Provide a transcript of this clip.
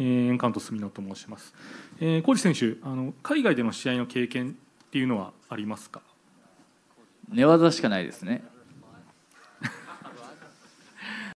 えー、エンカウント住野と申します。えー、コー選手あの、海外での試合の経験っていうのはありますか寝技しかないですね。